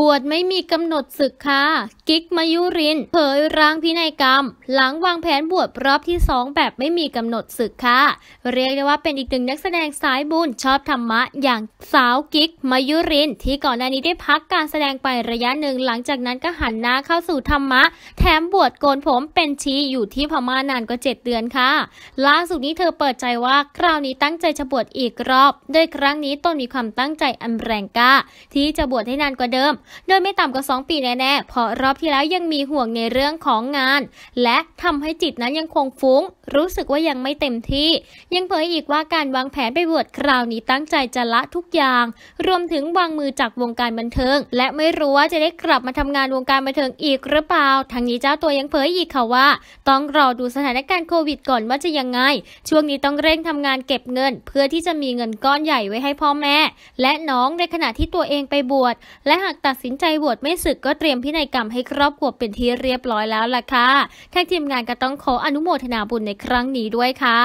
บวชไม่มีกำหนดศึกค่ะกิกมายุริน เผยร่างพินัยกรรม หลังวางแผนบวชรอบที่สองแบบไม่มีกำหนดศึกค่ะเรียกได้ว่าเป็นอีกหนึ่งนักแสดงสายบุญชอบธรรมะ อย่างสาวกิกมายุรินที่ก่อนหน้านี้ได้พักการแสดงไประยะหนึ่ง หลังจากนั้นก็หันหน้าเข้าสู่ธรรมะ แถมบวชโกนผมเป็นชีอยู่ที่พม่านานกว่าเจ็ดเดือนค่ะ ล่าสุดนี้เธอเปิดใจว่า คราวนี้ตั้งใจจะบวชอีกรอบโดยครั้งนี้ตนมีความตั้งใจอันแรงกล้าที่จะบวชให้นานกว่าเดิมโดยไม่ต่ำกว่า 2 ปีแน่ๆ เพราะรอบที่แล้วยังมีห่วงในเรื่องของงาน และทำให้จิตนั้นยังคงฟุ้งรู้สึกว่ายังไม่เต็มที่ ยังเผยอีกว่าการวางแผนไปบวชคราวนี้ตั้งใจจะละทุกอย่าง รวมถึงวางมือจากวงการบันเทิง และไม่รู้ว่าจะได้กลับมาทำงานวงการบันเทิงอีกหรือเปล่าทางนี้เจ้าตัวยังเผยอีกค่ะว่า ต้องรอดูสถานการณ์โควิดก่อนว่าจะยังไง ช่วงนี้ต้องเร่งทำงานเก็บเงิน เพื่อที่จะมีเงินก้อนใหญ่ไว้ให้พ่อแม่ และน้องในขณะที่ตัวเองไปบวช และหากตัดสินใจบวชไม่ศึกก็เตรียมพินัยกรรมให้ครอบครัวเป็นที่เรียบร้อยแล้วล่ะค่ะแค่ทีมงานก็ต้องขออนุโมทนาบุญในครั้งนี้ด้วยค่ะ